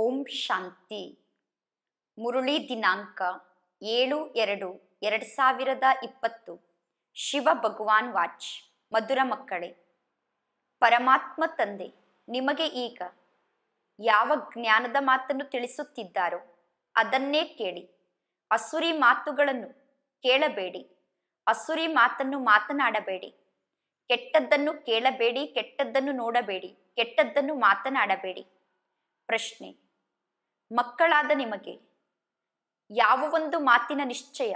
ಓಂ ಶಾಂತಿ ಮುರುಳಿ ದಿನಾಂಕ ಏಳು ಎರಡು ಎರಡು ಸಾವಿರದ ಇಪ್ಪತ್ತು ಶಿವ ಭಗವಾನ್ ವಾಚ್ ಮಧುರ ಮಕ್ಕಳೇ ಪರಮಾತ್ಮ ತಂದೆ ನಿಮಗೆ ಈಗ ಯಾವ ಜ್ಞಾನದ ಮಾತನ್ನು ತಿಳಿಸುತ್ತಿದ್ದಾರೋ ಅದನ್ನೇ ಕೇಳಿ ಅಸುರಿ ಮಾತುಗಳನ್ನು ಕೇಳಬೇಡಿ ಅಸುರಿ ಮಾತನ್ನು ಮಾತನಾಡಬೇಡಿ ಕೆಟ್ಟದ್ದನ್ನು ಕೇಳಬೇಡಿ ಕೆಟ್ಟದ್ದನ್ನು ನೋಡಬೇಡಿ ಕೆಟ್ಟದ್ದನ್ನು ಮಾತನಾಡಬೇಡಿ ಪ್ರಶ್ನೆ ಮಕ್ಕಳಾದ ನಿಮಗೆ ಯಾವ ಒಂದು ಮಾತಿನ ನಿಶ್ಚಯ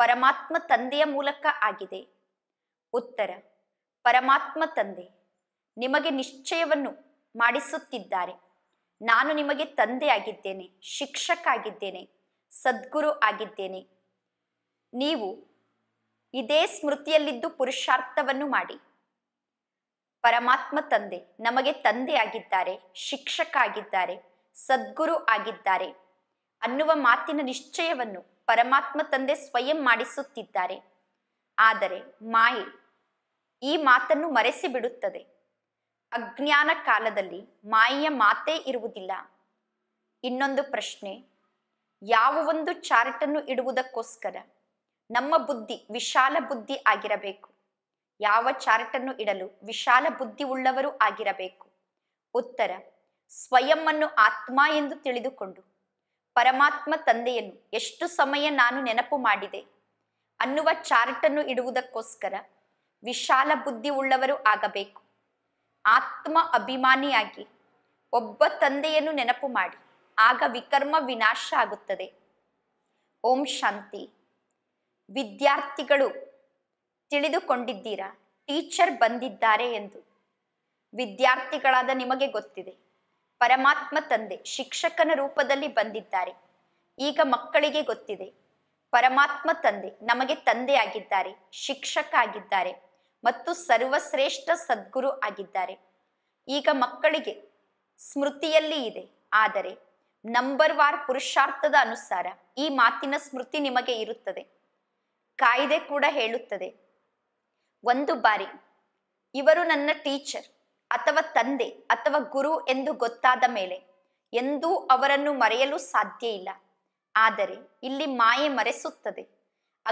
ಪರಮಾತ್ಮ ತಂದೆಯ ಮೂಲಕ ಆಗಿದೆ ಉತ್ತರ ಪರಮಾತ್ಮ ತಂದೆ ನಿಮಗೆ ನಿಶ್ಚಯವನ್ನು ಮಾಡಿಸುತ್ತಿದ್ದಾರೆ ನಾನು ನಿಮಗೆ ತಂದೆ ಆಗಿದ್ದೇನೆ ಶಿಕ್ಷಕ ಆಗಿದ್ದೇನೆ ಸದ್ಗುರು ಆಗಿದ್ದೇನೆ ನೀವು ಇದೇ ಸ್ಮೃತಿಯಲ್ಲಿದ್ದು ಪುರುಷಾರ್ಥವನ್ನು ಮಾಡಿ ಪರಮಾತ್ಮ ತಂದೆ ನಮಗೆ ತಂದೆ ಆಗಿದ್ದಾರೆ ಶಿಕ್ಷಕ ಆಗಿದ್ದಾರೆ ಸದ್ಗುರು ಆಗಿದ್ದಾರೆ ಅನ್ನುವ ಮಾತಿನ ನಿಶ್ಚಯವನ್ನು ಪರಮಾತ್ಮ ತಂದೆ ಸ್ವಯಂ ಮಾಡಿಸುತ್ತಿದ್ದಾರೆ ಆದರೆ ಮಾಯೆ ಈ ಮಾತನ್ನು ಮರೆಸಿ ಬಿಡುತ್ತದೆ ಅಜ್ಞಾನ ಕಾಲದಲ್ಲಿ ಮಾಯೆಯ ಮಾತೇ ಇರುವುದಿಲ್ಲ ಇನ್ನೊಂದು ಪ್ರಶ್ನೆ ಯಾವ ಒಂದು ಚಾರ್ಟನ್ನು ಇಡುವುದಕ್ಕೋಸ್ಕರ ನಮ್ಮ ಬುದ್ಧಿ ವಿಶಾಲ ಬುದ್ಧಿ ಆಗಿರಬೇಕು ಯಾವ ಚಾರ್ಟನ್ನು ಇಡಲು ವಿಶಾಲ ಬುದ್ಧಿ ಉಳ್ಳವರು ಆಗಿರಬೇಕು ಉತ್ತರ ಸ್ವಯಂನ್ನು ಆತ್ಮ ಎಂದು ತಿಳಿದುಕೊಂಡು ಪರಮಾತ್ಮ ತಂದೆಯನ್ನು ಎಷ್ಟು ಸಮಯ ನಾನು ನೆನಪು ಮಾಡಿದೆ ಅನ್ನುವ ಚಾರ್ಟನ್ನು ಇಡುವುದಕ್ಕೋಸ್ಕರ ವಿಶಾಲ ಬುದ್ಧಿ ಉಳ್ಳವರು ಆಗಬೇಕು ಆತ್ಮ ಅಭಿಮಾನಿಯಾಗಿ ಒಬ್ಬ ತಂದೆಯನ್ನು ನೆನಪು ಮಾಡಿ ಆಗ ವಿಕರ್ಮ ವಿನಾಶ ಆಗುತ್ತದೆ ಓಂ ಶಾಂತಿ ವಿದ್ಯಾರ್ಥಿಗಳು ತಿಳಿದುಕೊಂಡಿದ್ದೀರಾ ಟೀಚರ್ ಬಂದಿದ್ದಾರೆ ಎಂದು ವಿದ್ಯಾರ್ಥಿಗಳಾದ ನಿಮಗೆ ಗೊತ್ತಿದೆ ಪರಮಾತ್ಮ ತಂದೆ ಶಿಕ್ಷಕನ ರೂಪದಲ್ಲಿ ಬಂದಿದ್ದಾರೆ ಈಗ ಮಕ್ಕಳಿಗೆ ಗೊತ್ತಿದೆ ಪರಮಾತ್ಮ ತಂದೆ ನಮಗೆ ತಂದೆ ಆಗಿದ್ದಾರೆ ಶಿಕ್ಷಕ ಆಗಿದ್ದಾರೆ ಮತ್ತು ಸರ್ವಶ್ರೇಷ್ಠ ಸದ್ಗುರು ಆಗಿದ್ದಾರೆ ಈಗ ಮಕ್ಕಳಿಗೆ ಸ್ಮೃತಿಯಲ್ಲಿ ಇದೆ ಆದರೆ ನಂಬರ್ ವಾರ್ ಪುರುಷಾರ್ಥದ ಅನುಸಾರ ಈ ಮಾತಿನ ಸ್ಮೃತಿ ನಿಮಗೆ ಇರುತ್ತದೆ ಕಾಯ್ದೆ ಕೂಡ ಹೇಳುತ್ತದೆ ಒಂದು ಬಾರಿ ಇವರು ನನ್ನ ಟೀಚರ್ ಅಥವಾ ತಂದೆ ಅಥವಾ ಗುರು ಎಂದು ಗೊತ್ತಾದ ಮೇಲೆ ಎಂದೂ ಅವರನ್ನು ಮರೆಯಲು ಸಾಧ್ಯ ಇಲ್ಲ ಆದರೆ ಇಲ್ಲಿ ಮಾಯೆ ಮರೆಸುತ್ತದೆ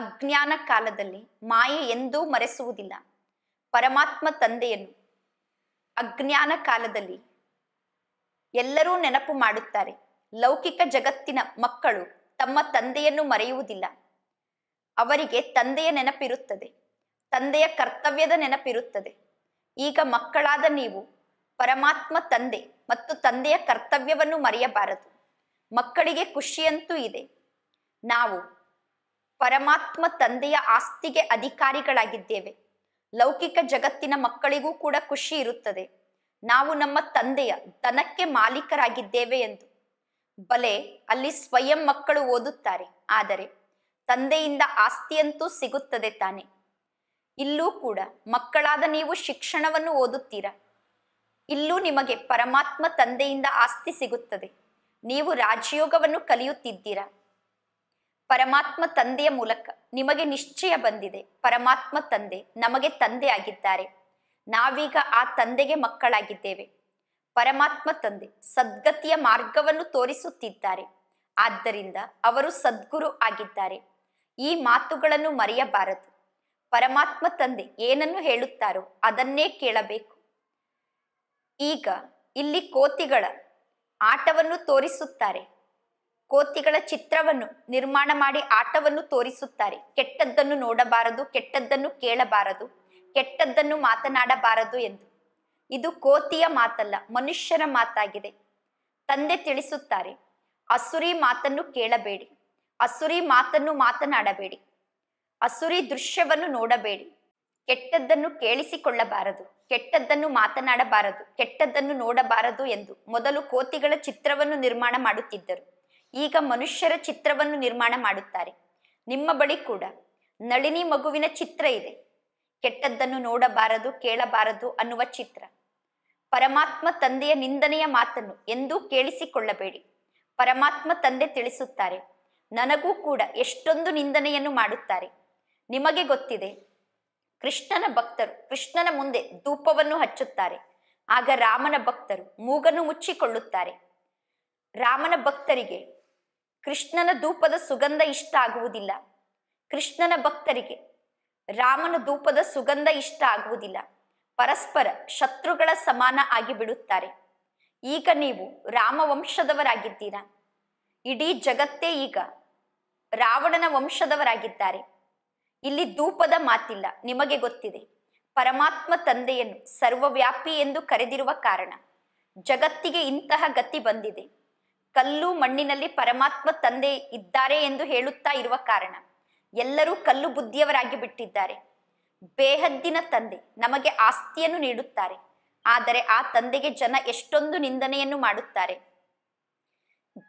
ಅಜ್ಞಾನ ಕಾಲದಲ್ಲಿ ಮಾಯೆ ಎಂದೂ ಮರೆಸುವುದಿಲ್ಲ ಪರಮಾತ್ಮ ತಂದೆಯನ್ನು ಅಜ್ಞಾನ ಕಾಲದಲ್ಲಿ ಎಲ್ಲರೂ ನೆನಪು ಮಾಡುತ್ತಾರೆ ಲೌಕಿಕ ಜಗತ್ತಿನ ಮಕ್ಕಳು ತಮ್ಮ ತಂದೆಯನ್ನು ಮರೆಯುವುದಿಲ್ಲ ಅವರಿಗೆ ತಂದೆಯ ನೆನಪಿರುತ್ತದೆ ತಂದೆಯ ಕರ್ತವ್ಯದ ನೆನಪಿರುತ್ತದೆ ಈಗ ಮಕ್ಕಳಾದ ನೀವು ಪರಮಾತ್ಮ ತಂದೆ ಮತ್ತು ತಂದೆಯ ಕರ್ತವ್ಯವನ್ನು ಮರೆಯಬಾರದು ಮಕ್ಕಳಿಗೆ ಖುಷಿಯಂತೂ ಇದೆ ನಾವು ಪರಮಾತ್ಮ ತಂದೆಯ ಆಸ್ತಿಗೆ ಅಧಿಕಾರಿಗಳಾಗಿದ್ದೇವೆ ಲೌಕಿಕ ಜಗತ್ತಿನ ಮಕ್ಕಳಿಗೂ ಕೂಡ ಖುಷಿ ಇರುತ್ತದೆ ನಾವು ನಮ್ಮ ತಂದೆಯ ಧನಕ್ಕೆ ಮಾಲೀಕರಾಗಿದ್ದೇವೆ ಎಂದು ಬಲೆ ಅಲ್ಲಿ ಸ್ವಯಂ ಮಕ್ಕಳು ಓದುತ್ತಾರೆ ಆದರೆ ತಂದೆಯಿಂದ ಆಸ್ತಿಯಂತೂ ಸಿಗುತ್ತದೆ ತಾನೆ ಇಲ್ಲೂ ಕೂಡ ಮಕ್ಕಳಾದ ನೀವು ಶಿಕ್ಷಣವನ್ನು ಓದುತ್ತೀರಾ ಇಲ್ಲೂ ನಿಮಗೆ ಪರಮಾತ್ಮ ತಂದೆಯಿಂದ ಆಸ್ತಿ ಸಿಗುತ್ತದೆ ನೀವು ರಾಜಯೋಗವನ್ನು ಕಲಿಯುತ್ತಿದ್ದೀರಾ ಪರಮಾತ್ಮ ತಂದೆಯ ಮೂಲಕ ನಿಮಗೆ ನಿಶ್ಚಯ ಬಂದಿದೆ ಪರಮಾತ್ಮ ತಂದೆ ನಮಗೆ ತಂದೆ ಆಗಿದ್ದಾರೆ ನಾವೀಗ ಆ ತಂದೆಗೆ ಮಕ್ಕಳಾಗಿದ್ದೇವೆ ಪರಮಾತ್ಮ ತಂದೆ ಸದ್ಗತಿಯ ಮಾರ್ಗವನ್ನು ತೋರಿಸುತ್ತಿದ್ದಾರೆ ಆದ್ದರಿಂದ ಅವರು ಸದ್ಗುರು ಆಗಿದ್ದಾರೆ ಈ ಮಾತುಗಳನ್ನು ಮರೆಯಬಾರದು ಪರಮಾತ್ಮ ತಂದೆ ಏನನ್ನು ಹೇಳುತ್ತಾರೋ ಅದನ್ನೇ ಕೇಳಬೇಕು ಈಗ ಇಲ್ಲಿ ಕೋತಿಗಳ ಆಟವನ್ನು ತೋರಿಸುತ್ತಾರೆ ಕೋತಿಗಳ ಚಿತ್ರವನ್ನು ನಿರ್ಮಾಣ ಮಾಡಿ ಆಟವನ್ನು ತೋರಿಸುತ್ತಾರೆ ಕೆಟ್ಟದ್ದನ್ನು ನೋಡಬಾರದು ಕೆಟ್ಟದ್ದನ್ನು ಕೇಳಬಾರದು ಕೆಟ್ಟದ್ದನ್ನು ಮಾತನಾಡಬಾರದು ಎಂದು ಇದು ಕೋತಿಯ ಮಾತಲ್ಲ ಮನುಷ್ಯರ ಮಾತಾಗಿದೆ ತಂದೆ ತಿಳಿಸುತ್ತಾರೆ ಅಸುರಿ ಮಾತನ್ನು ಕೇಳಬೇಡಿ ಅಸುರಿ ಮಾತನ್ನು ಮಾತನಾಡಬೇಡಿ ಅಸುರಿ ದೃಶ್ಯವನ್ನು ನೋಡಬೇಡಿ ಕೆಟ್ಟದ್ದನ್ನು ಕೇಳಿಸಿಕೊಳ್ಳಬಾರದು ಕೆಟ್ಟದ್ದನ್ನು ಮಾತನಾಡಬಾರದು ಕೆಟ್ಟದ್ದನ್ನು ನೋಡಬಾರದು ಎಂದು ಮೊದಲು ಕೋತಿಗಳ ಚಿತ್ರವನ್ನು ನಿರ್ಮಾಣ ಮಾಡುತ್ತಿದ್ದರು ಈಗ ಮನುಷ್ಯರ ಚಿತ್ರವನ್ನು ನಿರ್ಮಾಣ ಮಾಡುತ್ತಾರೆ ನಿಮ್ಮ ಬಳಿ ಕೂಡ ನಳಿನಿ ಮಗುವಿನ ಚಿತ್ರ ಇದೆ ಕೆಟ್ಟದ್ದನ್ನು ನೋಡಬಾರದು ಕೇಳಬಾರದು ಅನ್ನುವ ಚಿತ್ರ ಪರಮಾತ್ಮ ತಂದೆಯ ನಿಂದನೆಯ ಮಾತನ್ನು ಎಂದೂ ಕೇಳಿಸಿಕೊಳ್ಳಬೇಡಿ ಪರಮಾತ್ಮ ತಂದೆ ತಿಳಿಸುತ್ತಾರೆ ನನಗೂ ಕೂಡ ಎಷ್ಟೊಂದು ನಿಂದನೆಯನ್ನು ಮಾಡುತ್ತಾರೆ ನಿಮಗೆ ಗೊತ್ತಿದೆ ಕೃಷ್ಣನ ಭಕ್ತರು ಕೃಷ್ಣನ ಮುಂದೆ ಧೂಪವನ್ನು ಹಚ್ಚುತ್ತಾರೆ ಆಗ ರಾಮನ ಭಕ್ತರು ಮೂಗನ್ನು ಮುಚ್ಚಿಕೊಳ್ಳುತ್ತಾರೆ ರಾಮನ ಭಕ್ತರಿಗೆ ಕೃಷ್ಣನ ಧೂಪದ ಸುಗಂಧ ಇಷ್ಟ ಆಗುವುದಿಲ್ಲ ಕೃಷ್ಣನ ಭಕ್ತರಿಗೆ ರಾಮನ ಧೂಪದ ಸುಗಂಧ ಇಷ್ಟ ಆಗುವುದಿಲ್ಲ ಪರಸ್ಪರ ಶತ್ರುಗಳ ಸಮಾನ ಬಿಡುತ್ತಾರೆ ಈಗ ನೀವು ರಾಮ ವಂಶದವರಾಗಿದ್ದೀರಾ ಇಡೀ ಜಗತ್ತೇ ಈಗ ರಾವಣನ ವಂಶದವರಾಗಿದ್ದಾರೆ ಇಲ್ಲಿ ಧೂಪದ ಮಾತಿಲ್ಲ ನಿಮಗೆ ಗೊತ್ತಿದೆ ಪರಮಾತ್ಮ ತಂದೆಯನ್ನು ಸರ್ವವ್ಯಾಪಿ ಎಂದು ಕರೆದಿರುವ ಕಾರಣ ಜಗತ್ತಿಗೆ ಇಂತಹ ಗತಿ ಬಂದಿದೆ ಕಲ್ಲು ಮಣ್ಣಿನಲ್ಲಿ ಪರಮಾತ್ಮ ತಂದೆ ಇದ್ದಾರೆ ಎಂದು ಹೇಳುತ್ತಾ ಇರುವ ಕಾರಣ ಎಲ್ಲರೂ ಕಲ್ಲು ಬುದ್ಧಿಯವರಾಗಿ ಬಿಟ್ಟಿದ್ದಾರೆ ಬೇಹದ್ದಿನ ತಂದೆ ನಮಗೆ ಆಸ್ತಿಯನ್ನು ನೀಡುತ್ತಾರೆ ಆದರೆ ಆ ತಂದೆಗೆ ಜನ ಎಷ್ಟೊಂದು ನಿಂದನೆಯನ್ನು ಮಾಡುತ್ತಾರೆ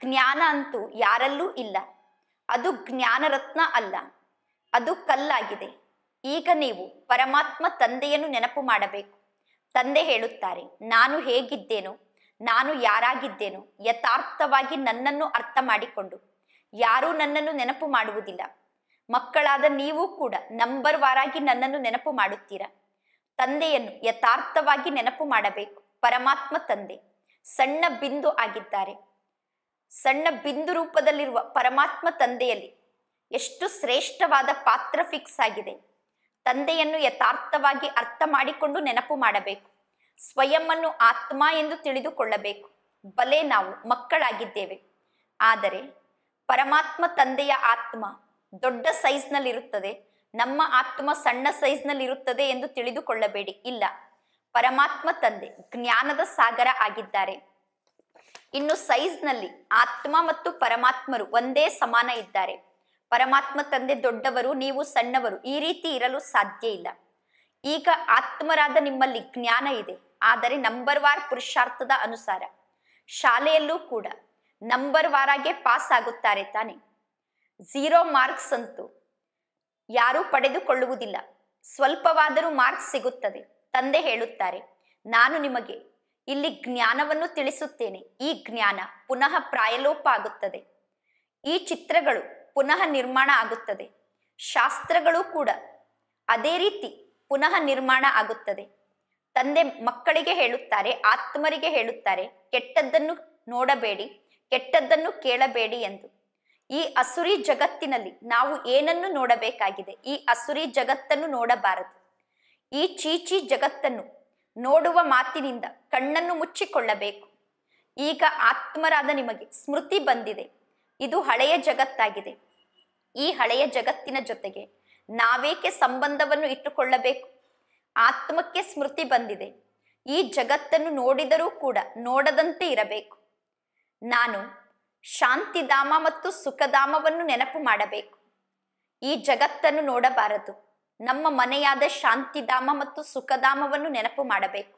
ಜ್ಞಾನ ಅಂತೂ ಯಾರಲ್ಲೂ ಇಲ್ಲ ಅದು ಜ್ಞಾನರತ್ನ ಅಲ್ಲ ಅದು ಕಲ್ಲಾಗಿದೆ ಈಗ ನೀವು ಪರಮಾತ್ಮ ತಂದೆಯನ್ನು ನೆನಪು ಮಾಡಬೇಕು ತಂದೆ ಹೇಳುತ್ತಾರೆ ನಾನು ಹೇಗಿದ್ದೇನು ನಾನು ಯಾರಾಗಿದ್ದೇನು ಯಥಾರ್ಥವಾಗಿ ನನ್ನನ್ನು ಅರ್ಥ ಮಾಡಿಕೊಂಡು ಯಾರೂ ನನ್ನನ್ನು ನೆನಪು ಮಾಡುವುದಿಲ್ಲ ಮಕ್ಕಳಾದ ನೀವು ಕೂಡ ನಂಬರ್ ವಾರಾಗಿ ನನ್ನನ್ನು ನೆನಪು ಮಾಡುತ್ತೀರಾ ತಂದೆಯನ್ನು ಯಥಾರ್ಥವಾಗಿ ನೆನಪು ಮಾಡಬೇಕು ಪರಮಾತ್ಮ ತಂದೆ ಸಣ್ಣ ಬಿಂದು ಆಗಿದ್ದಾರೆ ಸಣ್ಣ ಬಿಂದು ರೂಪದಲ್ಲಿರುವ ಪರಮಾತ್ಮ ತಂದೆಯಲ್ಲಿ ಎಷ್ಟು ಶ್ರೇಷ್ಠವಾದ ಪಾತ್ರ ಫಿಕ್ಸ್ ಆಗಿದೆ ತಂದೆಯನ್ನು ಯಥಾರ್ಥವಾಗಿ ಅರ್ಥ ಮಾಡಿಕೊಂಡು ನೆನಪು ಮಾಡಬೇಕು ಸ್ವಯಂ ಆತ್ಮ ಎಂದು ತಿಳಿದುಕೊಳ್ಳಬೇಕು ಬಲೆ ನಾವು ಮಕ್ಕಳಾಗಿದ್ದೇವೆ ಆದರೆ ಪರಮಾತ್ಮ ತಂದೆಯ ಆತ್ಮ ದೊಡ್ಡ ಸೈಜ್ನಲ್ಲಿರುತ್ತದೆ ನಮ್ಮ ಆತ್ಮ ಸಣ್ಣ ಸೈಜ್ನಲ್ಲಿರುತ್ತದೆ ಎಂದು ತಿಳಿದುಕೊಳ್ಳಬೇಡಿ ಇಲ್ಲ ಪರಮಾತ್ಮ ತಂದೆ ಜ್ಞಾನದ ಸಾಗರ ಆಗಿದ್ದಾರೆ ಇನ್ನು ಸೈಜ್ನಲ್ಲಿ ಆತ್ಮ ಮತ್ತು ಪರಮಾತ್ಮರು ಒಂದೇ ಸಮಾನ ಇದ್ದಾರೆ ಪರಮಾತ್ಮ ತಂದೆ ದೊಡ್ಡವರು ನೀವು ಸಣ್ಣವರು ಈ ರೀತಿ ಇರಲು ಸಾಧ್ಯ ಇಲ್ಲ ಈಗ ಆತ್ಮರಾದ ನಿಮ್ಮಲ್ಲಿ ಜ್ಞಾನ ಇದೆ ಆದರೆ ನಂಬರ್ ವಾರ್ ಪುರುಷಾರ್ಥದ ಅನುಸಾರ ಶಾಲೆಯಲ್ಲೂ ಕೂಡ ನಂಬರ್ ವಾರಾಗೆ ಪಾಸ್ ಆಗುತ್ತಾರೆ ತಾನೆ ಝೀರೋ ಮಾರ್ಕ್ಸ್ ಅಂತೂ ಯಾರೂ ಪಡೆದುಕೊಳ್ಳುವುದಿಲ್ಲ ಸ್ವಲ್ಪವಾದರೂ ಮಾರ್ಕ್ಸ್ ಸಿಗುತ್ತದೆ ತಂದೆ ಹೇಳುತ್ತಾರೆ ನಾನು ನಿಮಗೆ ಇಲ್ಲಿ ಜ್ಞಾನವನ್ನು ತಿಳಿಸುತ್ತೇನೆ ಈ ಜ್ಞಾನ ಪುನಃ ಪ್ರಾಯಲೋಪ ಆಗುತ್ತದೆ ಈ ಚಿತ್ರಗಳು ಪುನಃ ನಿರ್ಮಾಣ ಆಗುತ್ತದೆ ಶಾಸ್ತ್ರಗಳು ಕೂಡ ಅದೇ ರೀತಿ ಪುನಃ ನಿರ್ಮಾಣ ಆಗುತ್ತದೆ ತಂದೆ ಮಕ್ಕಳಿಗೆ ಹೇಳುತ್ತಾರೆ ಆತ್ಮರಿಗೆ ಹೇಳುತ್ತಾರೆ ಕೆಟ್ಟದ್ದನ್ನು ನೋಡಬೇಡಿ ಕೆಟ್ಟದ್ದನ್ನು ಕೇಳಬೇಡಿ ಎಂದು ಈ ಅಸುರಿ ಜಗತ್ತಿನಲ್ಲಿ ನಾವು ಏನನ್ನು ನೋಡಬೇಕಾಗಿದೆ ಈ ಅಸುರಿ ಜಗತ್ತನ್ನು ನೋಡಬಾರದು ಈ ಚೀಚಿ ಜಗತ್ತನ್ನು ನೋಡುವ ಮಾತಿನಿಂದ ಕಣ್ಣನ್ನು ಮುಚ್ಚಿಕೊಳ್ಳಬೇಕು ಈಗ ಆತ್ಮರಾದ ನಿಮಗೆ ಸ್ಮೃತಿ ಬಂದಿದೆ ಇದು ಹಳೆಯ ಜಗತ್ತಾಗಿದೆ ಈ ಹಳೆಯ ಜಗತ್ತಿನ ಜೊತೆಗೆ ನಾವೇಕೆ ಸಂಬಂಧವನ್ನು ಇಟ್ಟುಕೊಳ್ಳಬೇಕು ಆತ್ಮಕ್ಕೆ ಸ್ಮೃತಿ ಬಂದಿದೆ ಈ ಜಗತ್ತನ್ನು ನೋಡಿದರೂ ಕೂಡ ನೋಡದಂತೆ ಇರಬೇಕು ನಾನು ಶಾಂತಿಧಾಮ ಮತ್ತು ಸುಖಧಾಮವನ್ನು ನೆನಪು ಮಾಡಬೇಕು ಈ ಜಗತ್ತನ್ನು ನೋಡಬಾರದು ನಮ್ಮ ಮನೆಯಾದ ಶಾಂತಿಧಾಮ ಮತ್ತು ಸುಖಧಾಮವನ್ನು ನೆನಪು ಮಾಡಬೇಕು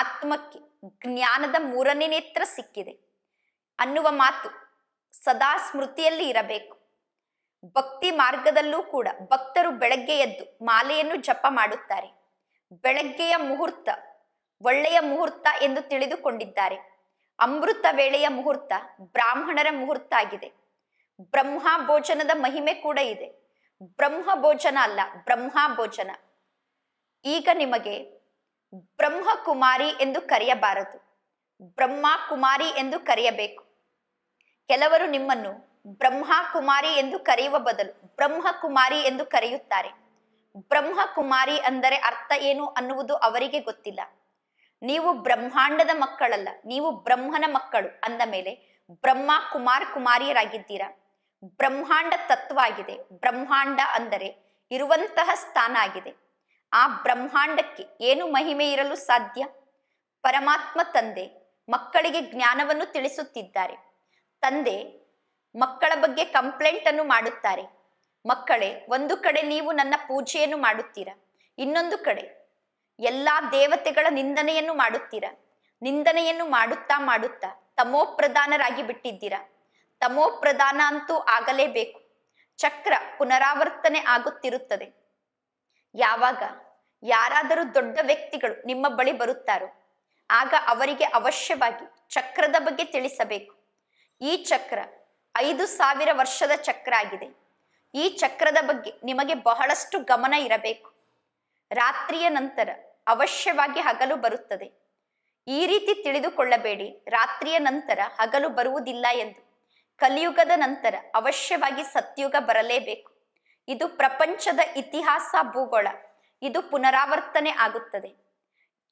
ಆತ್ಮಕ್ಕೆ ಜ್ಞಾನದ ಮೂರನೇ ನೇತ್ರ ಸಿಕ್ಕಿದೆ ಅನ್ನುವ ಮಾತು ಸದಾ ಸ್ಮೃತಿಯಲ್ಲಿ ಇರಬೇಕು ಭಕ್ತಿ ಮಾರ್ಗದಲ್ಲೂ ಕೂಡ ಭಕ್ತರು ಬೆಳಗ್ಗೆ ಎದ್ದು ಮಾಲೆಯನ್ನು ಜಪ ಮಾಡುತ್ತಾರೆ ಬೆಳಗ್ಗೆಯ ಮುಹೂರ್ತ ಒಳ್ಳೆಯ ಮುಹೂರ್ತ ಎಂದು ತಿಳಿದುಕೊಂಡಿದ್ದಾರೆ ಅಮೃತ ವೇಳೆಯ ಮುಹೂರ್ತ ಬ್ರಾಹ್ಮಣರ ಮುಹೂರ್ತ ಆಗಿದೆ ಬ್ರಹ್ಮ ಭೋಜನದ ಮಹಿಮೆ ಕೂಡ ಇದೆ ಬ್ರಹ್ಮ ಭೋಜನ ಅಲ್ಲ ಬ್ರಹ್ಮ ಭೋಜನ ಈಗ ನಿಮಗೆ ಬ್ರಹ್ಮ ಕುಮಾರಿ ಎಂದು ಕರೆಯಬಾರದು ಬ್ರಹ್ಮ ಕುಮಾರಿ ಎಂದು ಕರೆಯಬೇಕು ಕೆಲವರು ನಿಮ್ಮನ್ನು ಬ್ರಹ್ಮಕುಮಾರಿ ಎಂದು ಕರೆಯುವ ಬದಲು ಬ್ರಹ್ಮಕುಮಾರಿ ಎಂದು ಕರೆಯುತ್ತಾರೆ ಬ್ರಹ್ಮಕುಮಾರಿ ಅಂದರೆ ಅರ್ಥ ಏನು ಅನ್ನುವುದು ಅವರಿಗೆ ಗೊತ್ತಿಲ್ಲ ನೀವು ಬ್ರಹ್ಮಾಂಡದ ಮಕ್ಕಳಲ್ಲ ನೀವು ಬ್ರಹ್ಮನ ಮಕ್ಕಳು ಅಂದ ಮೇಲೆ ಬ್ರಹ್ಮ ಕುಮಾರ್ ಕುಮಾರಿಯರಾಗಿದ್ದೀರಾ ಬ್ರಹ್ಮಾಂಡ ತತ್ವ ಆಗಿದೆ ಬ್ರಹ್ಮಾಂಡ ಅಂದರೆ ಇರುವಂತಹ ಸ್ಥಾನ ಆಗಿದೆ ಆ ಬ್ರಹ್ಮಾಂಡಕ್ಕೆ ಏನು ಮಹಿಮೆ ಇರಲು ಸಾಧ್ಯ ಪರಮಾತ್ಮ ತಂದೆ ಮಕ್ಕಳಿಗೆ ಜ್ಞಾನವನ್ನು ತಿಳಿಸುತ್ತಿದ್ದಾರೆ ತಂದೆ ಮಕ್ಕಳ ಬಗ್ಗೆ ಕಂಪ್ಲೇಂಟ್ ಅನ್ನು ಮಾಡುತ್ತಾರೆ ಮಕ್ಕಳೇ ಒಂದು ಕಡೆ ನೀವು ನನ್ನ ಪೂಜೆಯನ್ನು ಮಾಡುತ್ತೀರಾ ಇನ್ನೊಂದು ಕಡೆ ಎಲ್ಲಾ ದೇವತೆಗಳ ನಿಂದನೆಯನ್ನು ಮಾಡುತ್ತೀರಾ ನಿಂದನೆಯನ್ನು ಮಾಡುತ್ತಾ ಮಾಡುತ್ತಾ ತಮೋಪ್ರಧಾನರಾಗಿ ಬಿಟ್ಟಿದ್ದೀರಾ ತಮೋಪ್ರಧಾನ ಅಂತೂ ಆಗಲೇಬೇಕು ಚಕ್ರ ಪುನರಾವರ್ತನೆ ಆಗುತ್ತಿರುತ್ತದೆ ಯಾವಾಗ ಯಾರಾದರೂ ದೊಡ್ಡ ವ್ಯಕ್ತಿಗಳು ನಿಮ್ಮ ಬಳಿ ಬರುತ್ತಾರೋ ಆಗ ಅವರಿಗೆ ಅವಶ್ಯವಾಗಿ ಚಕ್ರದ ಬಗ್ಗೆ ತಿಳಿಸಬೇಕು ಈ ಚಕ್ರ ಐದು ಸಾವಿರ ವರ್ಷದ ಚಕ್ರ ಆಗಿದೆ ಈ ಚಕ್ರದ ಬಗ್ಗೆ ನಿಮಗೆ ಬಹಳಷ್ಟು ಗಮನ ಇರಬೇಕು ರಾತ್ರಿಯ ನಂತರ ಅವಶ್ಯವಾಗಿ ಹಗಲು ಬರುತ್ತದೆ ಈ ರೀತಿ ತಿಳಿದುಕೊಳ್ಳಬೇಡಿ ರಾತ್ರಿಯ ನಂತರ ಹಗಲು ಬರುವುದಿಲ್ಲ ಎಂದು ಕಲಿಯುಗದ ನಂತರ ಅವಶ್ಯವಾಗಿ ಸತ್ಯುಗ ಬರಲೇಬೇಕು ಇದು ಪ್ರಪಂಚದ ಇತಿಹಾಸ ಭೂಗೋಳ ಇದು ಪುನರಾವರ್ತನೆ ಆಗುತ್ತದೆ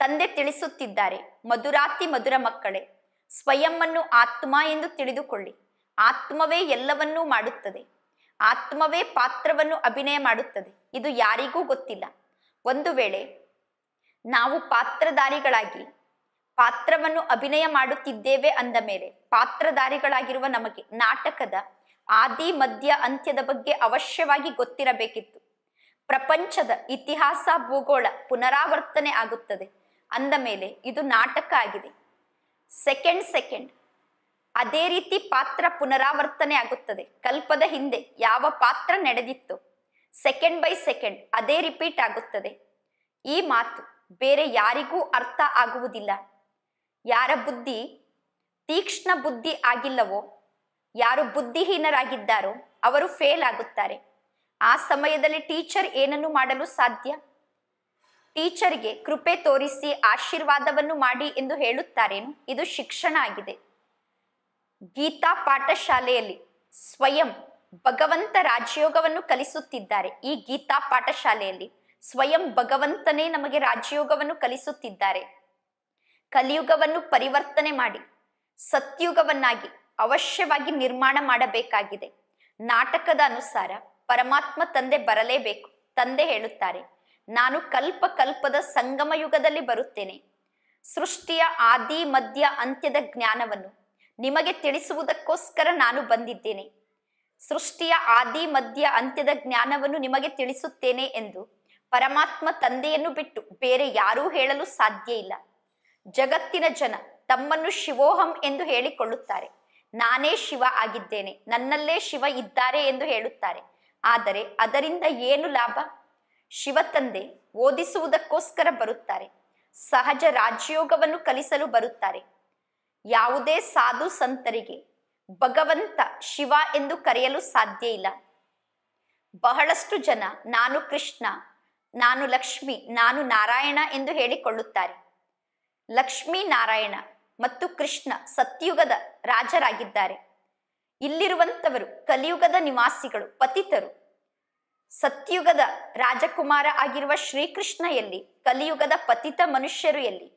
ತಂದೆ ತಿಳಿಸುತ್ತಿದ್ದಾರೆ ಮಧುರಾತಿ ಮಧುರ ಮಕ್ಕಳೇ ಸ್ವಯಂ ಅನ್ನು ಆತ್ಮ ಎಂದು ತಿಳಿದುಕೊಳ್ಳಿ ಆತ್ಮವೇ ಎಲ್ಲವನ್ನೂ ಮಾಡುತ್ತದೆ ಆತ್ಮವೇ ಪಾತ್ರವನ್ನು ಅಭಿನಯ ಮಾಡುತ್ತದೆ ಇದು ಯಾರಿಗೂ ಗೊತ್ತಿಲ್ಲ ಒಂದು ವೇಳೆ ನಾವು ಪಾತ್ರಧಾರಿಗಳಾಗಿ ಪಾತ್ರವನ್ನು ಅಭಿನಯ ಮಾಡುತ್ತಿದ್ದೇವೆ ಅಂದ ಮೇಲೆ ಪಾತ್ರಧಾರಿಗಳಾಗಿರುವ ನಮಗೆ ನಾಟಕದ ಆದಿ ಮಧ್ಯ ಅಂತ್ಯದ ಬಗ್ಗೆ ಅವಶ್ಯವಾಗಿ ಗೊತ್ತಿರಬೇಕಿತ್ತು ಪ್ರಪಂಚದ ಇತಿಹಾಸ ಭೂಗೋಳ ಪುನರಾವರ್ತನೆ ಆಗುತ್ತದೆ ಅಂದ ಮೇಲೆ ಇದು ನಾಟಕ ಆಗಿದೆ ಸೆಕೆಂಡ್ ಸೆಕೆಂಡ್ ಅದೇ ರೀತಿ ಪಾತ್ರ ಪುನರಾವರ್ತನೆ ಆಗುತ್ತದೆ ಕಲ್ಪದ ಹಿಂದೆ ಯಾವ ಪಾತ್ರ ನಡೆದಿತ್ತು ಸೆಕೆಂಡ್ ಬೈ ಸೆಕೆಂಡ್ ಅದೇ ರಿಪೀಟ್ ಆಗುತ್ತದೆ ಈ ಮಾತು ಬೇರೆ ಯಾರಿಗೂ ಅರ್ಥ ಆಗುವುದಿಲ್ಲ ಯಾರ ಬುದ್ಧಿ ತೀಕ್ಷ್ಣ ಬುದ್ಧಿ ಆಗಿಲ್ಲವೋ ಯಾರು ಬುದ್ಧಿಹೀನರಾಗಿದ್ದಾರೋ ಅವರು ಫೇಲ್ ಆಗುತ್ತಾರೆ ಆ ಸಮಯದಲ್ಲಿ ಟೀಚರ್ ಏನನ್ನು ಮಾಡಲು ಸಾಧ್ಯ ಟೀಚರ್ಗೆ ಕೃಪೆ ತೋರಿಸಿ ಆಶೀರ್ವಾದವನ್ನು ಮಾಡಿ ಎಂದು ಹೇಳುತ್ತಾರೇನು ಇದು ಶಿಕ್ಷಣ ಆಗಿದೆ ಗೀತಾ ಪಾಠಶಾಲೆಯಲ್ಲಿ ಸ್ವಯಂ ಭಗವಂತ ರಾಜಯೋಗವನ್ನು ಕಲಿಸುತ್ತಿದ್ದಾರೆ ಈ ಗೀತಾ ಪಾಠಶಾಲೆಯಲ್ಲಿ ಸ್ವಯಂ ಭಗವಂತನೇ ನಮಗೆ ರಾಜಯೋಗವನ್ನು ಕಲಿಸುತ್ತಿದ್ದಾರೆ ಕಲಿಯುಗವನ್ನು ಪರಿವರ್ತನೆ ಮಾಡಿ ಸತ್ಯುಗವನ್ನಾಗಿ ಅವಶ್ಯವಾಗಿ ನಿರ್ಮಾಣ ಮಾಡಬೇಕಾಗಿದೆ ನಾಟಕದ ಅನುಸಾರ ಪರಮಾತ್ಮ ತಂದೆ ಬರಲೇಬೇಕು ತಂದೆ ಹೇಳುತ್ತಾರೆ ನಾನು ಕಲ್ಪ ಕಲ್ಪದ ಸಂಗಮ ಯುಗದಲ್ಲಿ ಬರುತ್ತೇನೆ ಸೃಷ್ಟಿಯ ಆದಿ ಮಧ್ಯ ಅಂತ್ಯದ ಜ್ಞಾನವನ್ನು ನಿಮಗೆ ತಿಳಿಸುವುದಕ್ಕೋಸ್ಕರ ನಾನು ಬಂದಿದ್ದೇನೆ ಸೃಷ್ಟಿಯ ಆದಿ ಮಧ್ಯ ಅಂತ್ಯದ ಜ್ಞಾನವನ್ನು ನಿಮಗೆ ತಿಳಿಸುತ್ತೇನೆ ಎಂದು ಪರಮಾತ್ಮ ತಂದೆಯನ್ನು ಬಿಟ್ಟು ಬೇರೆ ಯಾರೂ ಹೇಳಲು ಸಾಧ್ಯ ಇಲ್ಲ ಜಗತ್ತಿನ ಜನ ತಮ್ಮನ್ನು ಶಿವೋಹಂ ಎಂದು ಹೇಳಿಕೊಳ್ಳುತ್ತಾರೆ ನಾನೇ ಶಿವ ಆಗಿದ್ದೇನೆ ನನ್ನಲ್ಲೇ ಶಿವ ಇದ್ದಾರೆ ಎಂದು ಹೇಳುತ್ತಾರೆ ಆದರೆ ಅದರಿಂದ ಏನು ಲಾಭ ಶಿವ ತಂದೆ ಓದಿಸುವುದಕ್ಕೋಸ್ಕರ ಬರುತ್ತಾರೆ ಸಹಜ ರಾಜ್ಯೋಗವನ್ನು ಕಲಿಸಲು ಬರುತ್ತಾರೆ ಯಾವುದೇ ಸಾಧು ಸಂತರಿಗೆ ಭಗವಂತ ಶಿವ ಎಂದು ಕರೆಯಲು ಸಾಧ್ಯ ಇಲ್ಲ ಬಹಳಷ್ಟು ಜನ ನಾನು ಕೃಷ್ಣ ನಾನು ಲಕ್ಷ್ಮಿ ನಾನು ನಾರಾಯಣ ಎಂದು ಹೇಳಿಕೊಳ್ಳುತ್ತಾರೆ ಲಕ್ಷ್ಮೀ ನಾರಾಯಣ ಮತ್ತು ಕೃಷ್ಣ ಸತ್ಯುಗದ ರಾಜರಾಗಿದ್ದಾರೆ ಇಲ್ಲಿರುವಂಥವರು ಕಲಿಯುಗದ ನಿವಾಸಿಗಳು ಪತಿತರು ಸತ್ಯುಗದ ರಾಜಕುಮಾರ ಆಗಿರುವ ಶ್ರೀಕೃಷ್ಣ ಎಲ್ಲಿ ಕಲಿಯುಗದ ಪತಿತ ಮನುಷ್ಯರು ಎಲ್ಲಿ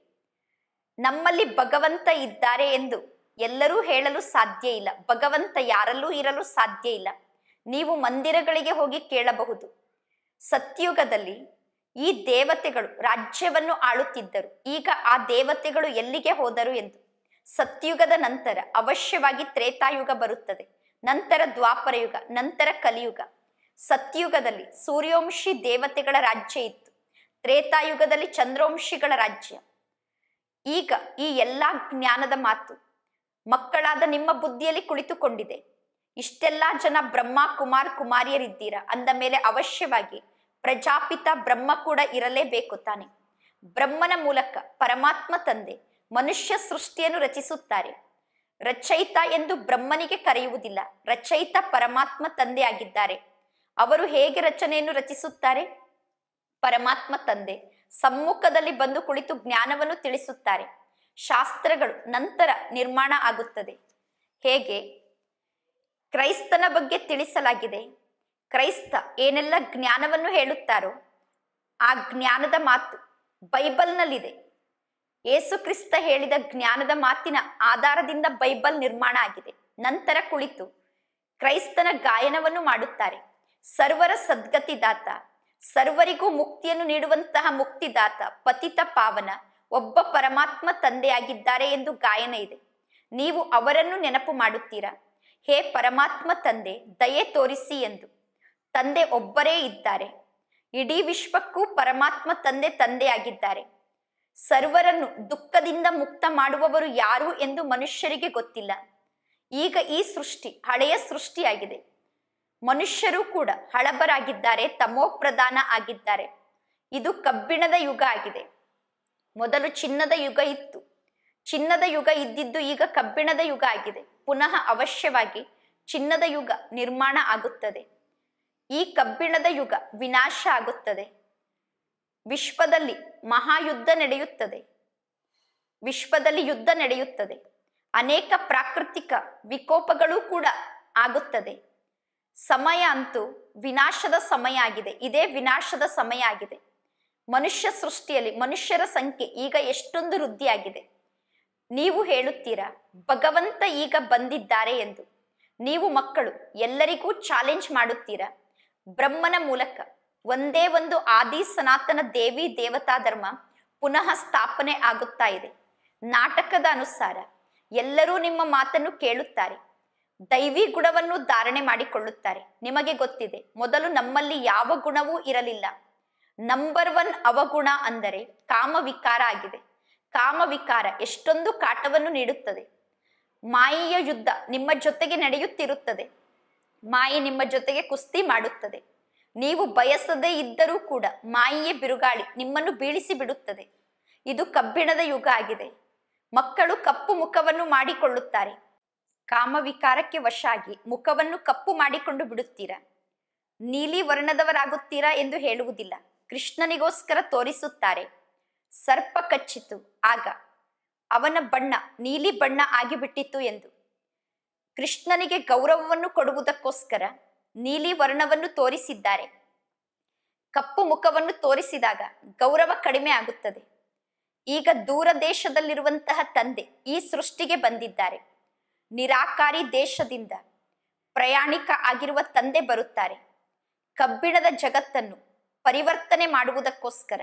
ನಮ್ಮಲ್ಲಿ ಭಗವಂತ ಇದ್ದಾರೆ ಎಂದು ಎಲ್ಲರೂ ಹೇಳಲು ಸಾಧ್ಯ ಇಲ್ಲ ಭಗವಂತ ಯಾರಲ್ಲೂ ಇರಲು ಸಾಧ್ಯ ಇಲ್ಲ ನೀವು ಮಂದಿರಗಳಿಗೆ ಹೋಗಿ ಕೇಳಬಹುದು ಸತ್ಯುಗದಲ್ಲಿ ಈ ದೇವತೆಗಳು ರಾಜ್ಯವನ್ನು ಆಳುತ್ತಿದ್ದರು ಈಗ ಆ ದೇವತೆಗಳು ಎಲ್ಲಿಗೆ ಹೋದರು ಎಂದು ಸತ್ಯುಗದ ನಂತರ ಅವಶ್ಯವಾಗಿ ತ್ರೇತಾಯುಗ ಬರುತ್ತದೆ ನಂತರ ದ್ವಾಪರಯುಗ ನಂತರ ಕಲಿಯುಗ ಸತ್ಯುಗದಲ್ಲಿ ಸೂರ್ಯೋಂಶಿ ದೇವತೆಗಳ ರಾಜ್ಯ ಇತ್ತು ತ್ರೇತಾಯುಗದಲ್ಲಿ ಚಂದ್ರವಂಶಿಗಳ ರಾಜ್ಯ ಈಗ ಈ ಎಲ್ಲಾ ಜ್ಞಾನದ ಮಾತು ಮಕ್ಕಳಾದ ನಿಮ್ಮ ಬುದ್ಧಿಯಲ್ಲಿ ಕುಳಿತುಕೊಂಡಿದೆ ಇಷ್ಟೆಲ್ಲಾ ಜನ ಬ್ರಹ್ಮ ಕುಮಾರ್ ಕುಮಾರಿಯರಿದ್ದೀರಾ ಅಂದ ಮೇಲೆ ಅವಶ್ಯವಾಗಿ ಪ್ರಜಾಪಿತ ಬ್ರಹ್ಮ ಕೂಡ ಇರಲೇಬೇಕು ತಾನೆ ಬ್ರಹ್ಮನ ಮೂಲಕ ಪರಮಾತ್ಮ ತಂದೆ ಮನುಷ್ಯ ಸೃಷ್ಟಿಯನ್ನು ರಚಿಸುತ್ತಾರೆ ರಚಯಿತ ಎಂದು ಬ್ರಹ್ಮನಿಗೆ ಕರೆಯುವುದಿಲ್ಲ ರಚಯಿತ ಪರಮಾತ್ಮ ತಂದೆ ಆಗಿದ್ದಾರೆ ಅವರು ಹೇಗೆ ರಚನೆಯನ್ನು ರಚಿಸುತ್ತಾರೆ ಪರಮಾತ್ಮ ತಂದೆ ಸಮ್ಮುಖದಲ್ಲಿ ಬಂದು ಕುಳಿತು ಜ್ಞಾನವನ್ನು ತಿಳಿಸುತ್ತಾರೆ ಶಾಸ್ತ್ರಗಳು ನಂತರ ನಿರ್ಮಾಣ ಆಗುತ್ತದೆ ಹೇಗೆ ಕ್ರೈಸ್ತನ ಬಗ್ಗೆ ತಿಳಿಸಲಾಗಿದೆ ಕ್ರೈಸ್ತ ಏನೆಲ್ಲ ಜ್ಞಾನವನ್ನು ಹೇಳುತ್ತಾರೋ ಆ ಜ್ಞಾನದ ಮಾತು ಬೈಬಲ್ನಲ್ಲಿದೆ ಯೇಸು ಕ್ರಿಸ್ತ ಹೇಳಿದ ಜ್ಞಾನದ ಮಾತಿನ ಆಧಾರದಿಂದ ಬೈಬಲ್ ನಿರ್ಮಾಣ ಆಗಿದೆ ನಂತರ ಕುಳಿತು ಕ್ರೈಸ್ತನ ಗಾಯನವನ್ನು ಮಾಡುತ್ತಾರೆ ಸರ್ವರ ಸದ್ಗತಿದಾತ ಸರ್ವರಿಗೂ ಮುಕ್ತಿಯನ್ನು ನೀಡುವಂತಹ ಮುಕ್ತಿದಾತ ಪತಿತ ಪಾವನ ಒಬ್ಬ ಪರಮಾತ್ಮ ತಂದೆಯಾಗಿದ್ದಾರೆ ಎಂದು ಗಾಯನ ಇದೆ ನೀವು ಅವರನ್ನು ನೆನಪು ಮಾಡುತ್ತೀರಾ ಹೇ ಪರಮಾತ್ಮ ತಂದೆ ದಯೆ ತೋರಿಸಿ ಎಂದು ತಂದೆ ಒಬ್ಬರೇ ಇದ್ದಾರೆ ಇಡೀ ವಿಶ್ವಕ್ಕೂ ಪರಮಾತ್ಮ ತಂದೆ ತಂದೆಯಾಗಿದ್ದಾರೆ ಸರ್ವರನ್ನು ದುಃಖದಿಂದ ಮುಕ್ತ ಮಾಡುವವರು ಯಾರು ಎಂದು ಮನುಷ್ಯರಿಗೆ ಗೊತ್ತಿಲ್ಲ ಈಗ ಈ ಸೃಷ್ಟಿ ಹಳೆಯ ಸೃಷ್ಟಿಯಾಗಿದೆ ಮನುಷ್ಯರು ಕೂಡ ಹಳಬರಾಗಿದ್ದಾರೆ ತಮೋಪ್ರಧಾನ ಆಗಿದ್ದಾರೆ ಇದು ಕಬ್ಬಿಣದ ಯುಗ ಆಗಿದೆ ಮೊದಲು ಚಿನ್ನದ ಯುಗ ಇತ್ತು ಚಿನ್ನದ ಯುಗ ಇದ್ದಿದ್ದು ಈಗ ಕಬ್ಬಿಣದ ಯುಗ ಆಗಿದೆ ಪುನಃ ಅವಶ್ಯವಾಗಿ ಚಿನ್ನದ ಯುಗ ನಿರ್ಮಾಣ ಆಗುತ್ತದೆ ಈ ಕಬ್ಬಿಣದ ಯುಗ ವಿನಾಶ ಆಗುತ್ತದೆ ವಿಶ್ವದಲ್ಲಿ ಮಹಾಯುದ್ಧ ನಡೆಯುತ್ತದೆ ವಿಶ್ವದಲ್ಲಿ ಯುದ್ಧ ನಡೆಯುತ್ತದೆ ಅನೇಕ ಪ್ರಾಕೃತಿಕ ವಿಕೋಪಗಳು ಕೂಡ ಆಗುತ್ತದೆ ಸಮಯ ಅಂತೂ ವಿನಾಶದ ಸಮಯ ಆಗಿದೆ ಇದೇ ವಿನಾಶದ ಸಮಯ ಆಗಿದೆ ಮನುಷ್ಯ ಸೃಷ್ಟಿಯಲ್ಲಿ ಮನುಷ್ಯರ ಸಂಖ್ಯೆ ಈಗ ಎಷ್ಟೊಂದು ವೃದ್ಧಿಯಾಗಿದೆ ನೀವು ಹೇಳುತ್ತೀರಾ ಭಗವಂತ ಈಗ ಬಂದಿದ್ದಾರೆ ಎಂದು ನೀವು ಮಕ್ಕಳು ಎಲ್ಲರಿಗೂ ಚಾಲೆಂಜ್ ಮಾಡುತ್ತೀರಾ ಬ್ರಹ್ಮನ ಮೂಲಕ ಒಂದೇ ಒಂದು ಆದಿ ಸನಾತನ ದೇವಿ ದೇವತಾ ಧರ್ಮ ಪುನಃ ಸ್ಥಾಪನೆ ಆಗುತ್ತಾ ಇದೆ ನಾಟಕದ ಅನುಸಾರ ಎಲ್ಲರೂ ನಿಮ್ಮ ಮಾತನ್ನು ಕೇಳುತ್ತಾರೆ ದೈವಿ ಗುಣವನ್ನು ಧಾರಣೆ ಮಾಡಿಕೊಳ್ಳುತ್ತಾರೆ ನಿಮಗೆ ಗೊತ್ತಿದೆ ಮೊದಲು ನಮ್ಮಲ್ಲಿ ಯಾವ ಗುಣವೂ ಇರಲಿಲ್ಲ ನಂಬರ್ ಒನ್ ಅವಗುಣ ಅಂದರೆ ಕಾಮವಿಕಾರ ಆಗಿದೆ ಕಾಮವಿಕಾರ ಎಷ್ಟೊಂದು ಕಾಟವನ್ನು ನೀಡುತ್ತದೆ ಮಾಯಿಯ ಯುದ್ಧ ನಿಮ್ಮ ಜೊತೆಗೆ ನಡೆಯುತ್ತಿರುತ್ತದೆ ಮಾಯಿ ನಿಮ್ಮ ಜೊತೆಗೆ ಕುಸ್ತಿ ಮಾಡುತ್ತದೆ ನೀವು ಬಯಸದೇ ಇದ್ದರೂ ಕೂಡ ಮಾಯಿಯ ಬಿರುಗಾಳಿ ನಿಮ್ಮನ್ನು ಬೀಳಿಸಿ ಬಿಡುತ್ತದೆ ಇದು ಕಬ್ಬಿಣದ ಯುಗ ಆಗಿದೆ ಮಕ್ಕಳು ಕಪ್ಪು ಮುಖವನ್ನು ಮಾಡಿಕೊಳ್ಳುತ್ತಾರೆ ಕಾಮವಿಕಾರಕ್ಕೆ ವಶಾಗಿ ಮುಖವನ್ನು ಕಪ್ಪು ಮಾಡಿಕೊಂಡು ಬಿಡುತ್ತೀರಾ ನೀಲಿ ವರ್ಣದವರಾಗುತ್ತೀರಾ ಎಂದು ಹೇಳುವುದಿಲ್ಲ ಕೃಷ್ಣನಿಗೋಸ್ಕರ ತೋರಿಸುತ್ತಾರೆ ಸರ್ಪ ಕಚ್ಚಿತು ಆಗ ಅವನ ಬಣ್ಣ ನೀಲಿ ಬಣ್ಣ ಆಗಿಬಿಟ್ಟಿತು ಎಂದು ಕೃಷ್ಣನಿಗೆ ಗೌರವವನ್ನು ಕೊಡುವುದಕ್ಕೋಸ್ಕರ ನೀಲಿ ವರ್ಣವನ್ನು ತೋರಿಸಿದ್ದಾರೆ ಕಪ್ಪು ಮುಖವನ್ನು ತೋರಿಸಿದಾಗ ಗೌರವ ಕಡಿಮೆ ಆಗುತ್ತದೆ ಈಗ ದೂರ ದೇಶದಲ್ಲಿರುವಂತಹ ತಂದೆ ಈ ಸೃಷ್ಟಿಗೆ ಬಂದಿದ್ದಾರೆ ನಿರಾಕಾರಿ ದೇಶದಿಂದ ಪ್ರಯಾಣಿಕ ಆಗಿರುವ ತಂದೆ ಬರುತ್ತಾರೆ ಕಬ್ಬಿಣದ ಜಗತ್ತನ್ನು ಪರಿವರ್ತನೆ ಮಾಡುವುದಕ್ಕೋಸ್ಕರ